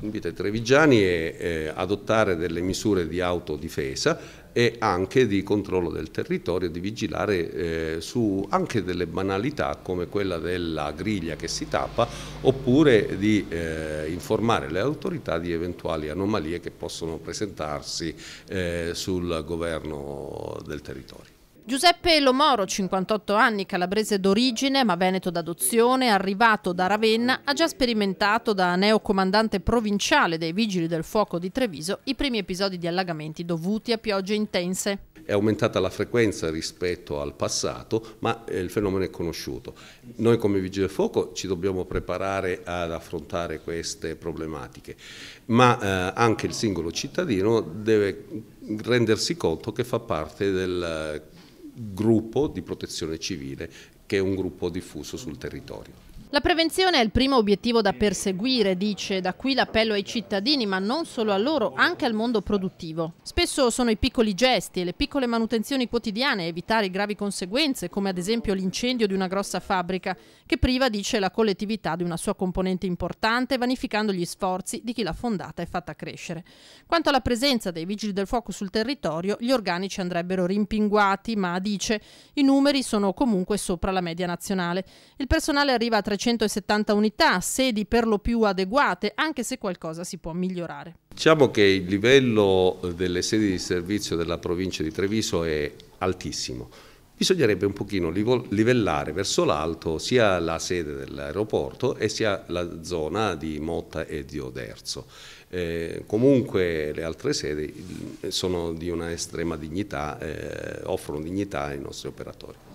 invita i trevigiani a adottare delle misure di autodifesa e anche di controllo del territorio, di vigilare eh, su anche delle banalità come quella della griglia che si tappa oppure di eh, informare le autorità di eventuali anomalie che possono presentarsi eh, sul governo del territorio. Giuseppe Lomoro, 58 anni, calabrese d'origine ma veneto d'adozione, arrivato da Ravenna, ha già sperimentato da neocomandante provinciale dei Vigili del Fuoco di Treviso i primi episodi di allagamenti dovuti a piogge intense. È aumentata la frequenza rispetto al passato, ma eh, il fenomeno è conosciuto. Noi come Vigili del Fuoco ci dobbiamo preparare ad affrontare queste problematiche, ma eh, anche il singolo cittadino deve rendersi conto che fa parte del gruppo di protezione civile che è un gruppo diffuso sul territorio. La prevenzione è il primo obiettivo da perseguire, dice, da qui l'appello ai cittadini, ma non solo a loro, anche al mondo produttivo. Spesso sono i piccoli gesti e le piccole manutenzioni quotidiane a evitare gravi conseguenze, come ad esempio l'incendio di una grossa fabbrica, che priva, dice, la collettività di una sua componente importante, vanificando gli sforzi di chi l'ha fondata e fatta crescere. Quanto alla presenza dei vigili del fuoco sul territorio, gli organici andrebbero rimpinguati, ma, dice, i numeri sono comunque sopra la media nazionale. Il personale arriva a 300 270 unità, sedi per lo più adeguate, anche se qualcosa si può migliorare. Diciamo che il livello delle sedi di servizio della provincia di Treviso è altissimo. Bisognerebbe un pochino livellare verso l'alto sia la sede dell'aeroporto e sia la zona di Motta e di Oderzo. Eh, comunque le altre sedi mm, sono di una estrema dignità, eh, offrono dignità ai nostri operatori.